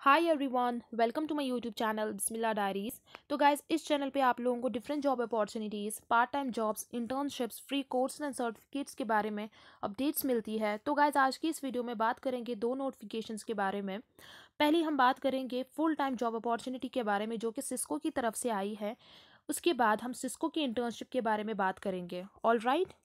High everyone welcome to my YouTube channel Bismillah diaries तो guys इस channel पे आप लोगों को different job opportunities part time jobs internships free course and certificates के बारे में अपडेट्स मिलती है तो गाइज आज की इस वीडियो में बात करेंगे दो नोटिफिकेशंस के बारे में पहली हम बात करेंगे फुल टाइम जॉब अपॉर्चुनिटी के बारे में जो कि सिस्को की तरफ से आई है उसके बाद हम सिस्को की इंटर्नशिप के बारे में बात करेंगे ऑल राइट right?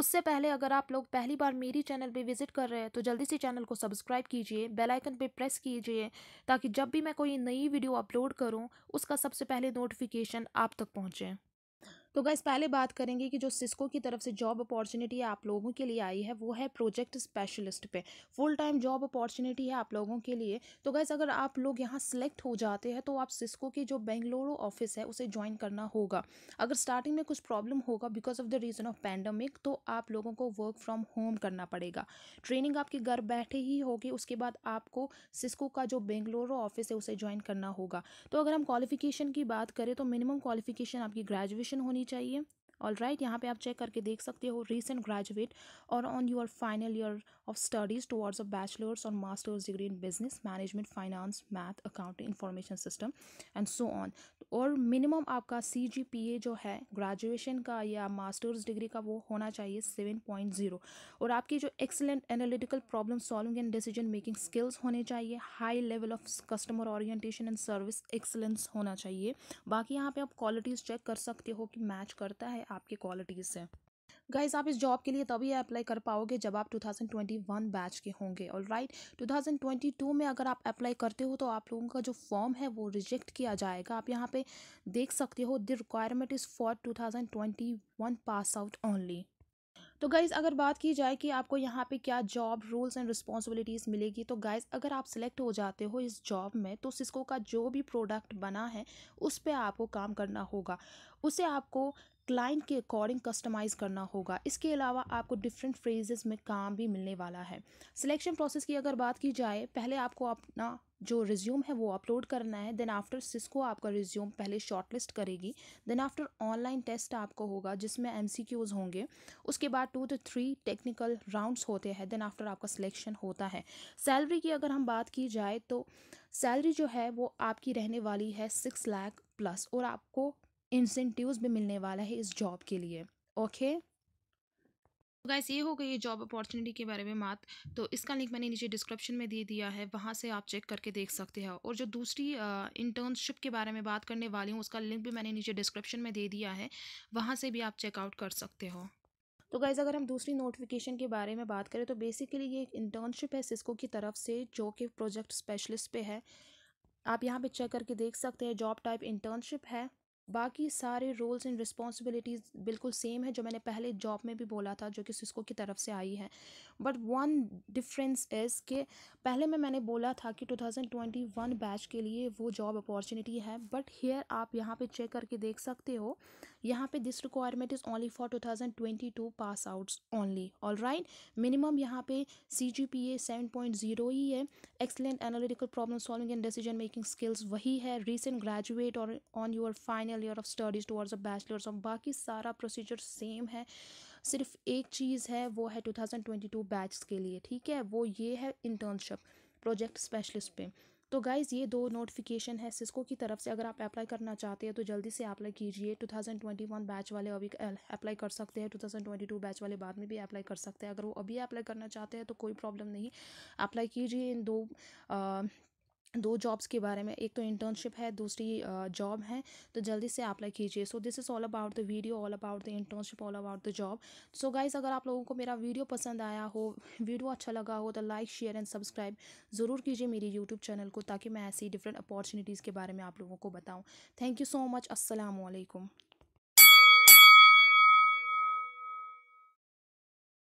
उससे पहले अगर आप लोग पहली बार मेरी चैनल पे विजिट कर रहे हैं तो जल्दी से चैनल को सब्सक्राइब कीजिए बेल आइकन पे प्रेस कीजिए ताकि जब भी मैं कोई नई वीडियो अपलोड करूँ उसका सबसे पहले नोटिफिकेशन आप तक पहुँचे तो गैस पहले बात करेंगे कि जो सिस्को की तरफ से जॉब अपॉर्चुनिटी आप लोगों के लिए आई है वो है प्रोजेक्ट स्पेशलिस्ट पे फुल टाइम जॉब अपॉर्चुनिटी है आप लोगों के लिए तो गैस अगर आप लोग यहाँ सेलेक्ट हो जाते हैं तो आप सिस्को की जो बेंगलुरु ऑफिस है उसे ज्वाइन करना होगा अगर स्टार्टिंग में कुछ प्रॉब्लम होगा because of the reason of pandemic तो आप लोगों को वर्क फ्रॉम होम करना पड़ेगा ट्रेनिंग आपके घर बैठे ही होगी उसके बाद आपको सिस्को का जो बेंगलुरु ऑफिस है उसे ज्वाइन करना होगा तो अगर हम क्वालिफिकेशन की बात करें तो मिनिमम क्वालिफिकेशन आपकी ग्रेजुएशन होनी चाहिए ऑल राइट यहाँ पे आप चेक करके देख सकते हो recent graduate or on your final year of studies towards a bachelor's or master's degree in business management finance math accounting information system and so on और मिनिमम आपका सी जी पी ए जो है graduation का या masters degree का वो होना चाहिए सेवन पॉइंट ज़ीरो और आपकी जो excellent analytical problem solving and decision making skills होने चाहिए high level of customer orientation and service excellence होना चाहिए बाकी यहाँ पे आप क्वालिटीज़ चेक कर सकते हो कि मैच करता है आपकी क्वालिटीज़ से गाइज आप इस जॉब के लिए तभी अप्लाई कर पाओगे जब आप 2021 बैच के होंगे और राइट right? 2022 में अगर आप अप्लाई करते हो तो आप लोगों का जो फॉर्म है वो रिजेक्ट किया जाएगा आप यहाँ पे देख सकते हो the requirement is for 2021 pass out only तो गाइज़ अगर बात की जाए कि आपको यहाँ पे क्या जॉब रूल्स एंड रिस्पॉन्सिबिलिटीज़ मिलेगी तो गाइज़ अगर आप सिलेक्ट हो जाते हो इस जॉब में तो सिस्को का जो भी प्रोडक्ट बना है उस पर आपको काम करना होगा उसे आपको क्लाइंट के अकॉर्डिंग कस्टमाइज़ करना होगा इसके अलावा आपको डिफरेंट फ्रेजेस में काम भी मिलने वाला है सिलेक्शन प्रोसेस की अगर बात की जाए पहले आपको अपना जो रिज्यूम है वो अपलोड करना है देन आफ्टर सिस्को आपका रिज्यूम पहले शॉर्टलिस्ट करेगी देन आफ्टर ऑनलाइन टेस्ट आपको होगा जिसमें एम होंगे उसके बाद two two three technical rounds होते हैं देन आफ्टर आपका सिलेक्शन होता है सैलरी की अगर हम बात की जाए तो सैलरी जो है वो आपकी रहने वाली है सिक्स लाख प्लस और आपको इंसेंटिव्स भी मिलने वाला है इस जॉब के लिए ओके तो गाइस ये हो गई ये जॉब अपॉर्चुनिटी के बारे में बात तो इसका लिंक मैंने नीचे डिस्क्रिप्शन में दे दिया है वहाँ से आप चेक करके देख सकते हैं और जो दूसरी इंटर्नशिप के बारे में बात करने वाली हूँ उसका लिंक भी मैंने नीचे डिस्क्रिप्शन में दे दिया है वहाँ से भी आप चेकआउट कर सकते हो तो गाइज़ अगर हम दूसरी नोटिफिकेशन के बारे में बात करें तो बेसिकली ये एक इंटर्नशिप है सिस्को की तरफ से जो कि प्रोजेक्ट स्पेशलिस्ट पे है आप यहाँ पे चेक करके देख सकते हैं जॉब टाइप इंटर्नशिप है बाकी सारे रोल्स एंड रिस्पॉन्सिबिलिटीज़ बिल्कुल सेम है जो मैंने पहले जॉब में भी बोला था जो कि सिस्को की तरफ से आई है बट वन डिफरेंस इज़ के पहले में मैंने बोला था कि 2021 बैच के लिए वो जॉब अपॉर्चुनिटी है बट हेयर आप यहाँ पे चेक करके देख सकते हो यहाँ पे this requirement is only for 2022 pass outs only all right minimum यहाँ पे C G P A seven point zero ही है excellent analytical problem solving and decision making skills वही है recent graduate or on your final final year of studies towards a bachelor's और बाकी सारा procedure same है सिर्फ एक चीज़ है वो है two thousand twenty two batch के लिए ठीक है वो ये है इंटर्नशिप प्रोजेक्ट स्पेशलिस्ट पे तो गाइज़ ये दो नोटिफिकेशन है सिस्को की तरफ से अगर आप अप्लाई करना चाहते हैं तो जल्दी से अप्लाई कीजिए 2021 बैच वाले अभी अप्लाई कर सकते हैं 2022 बैच वाले बाद में भी अप्लाई कर सकते हैं अगर वो अभी अप्लाई करना चाहते हैं तो कोई प्रॉब्लम नहीं अप्लाई कीजिए इन दो आ, दो जॉब्स के बारे में एक तो इंटर्नशिप है दूसरी जॉब है तो जल्दी से अप्लाई कीजिए so this is all about the video all about the internship all about the job so guys अगर आप लोगों को मेरा वीडियो पसंद आया हो वीडियो अच्छा लगा हो तो लाइक शेयर एंड सब्सक्राइब ज़रूर कीजिए मेरी यूट्यूब चैनल को ताकि मैं ऐसी डिफरेंट अपॉर्चुनिटीज़ के बारे में आप लोगों को बताऊँ थैंक यू सो मच असलकम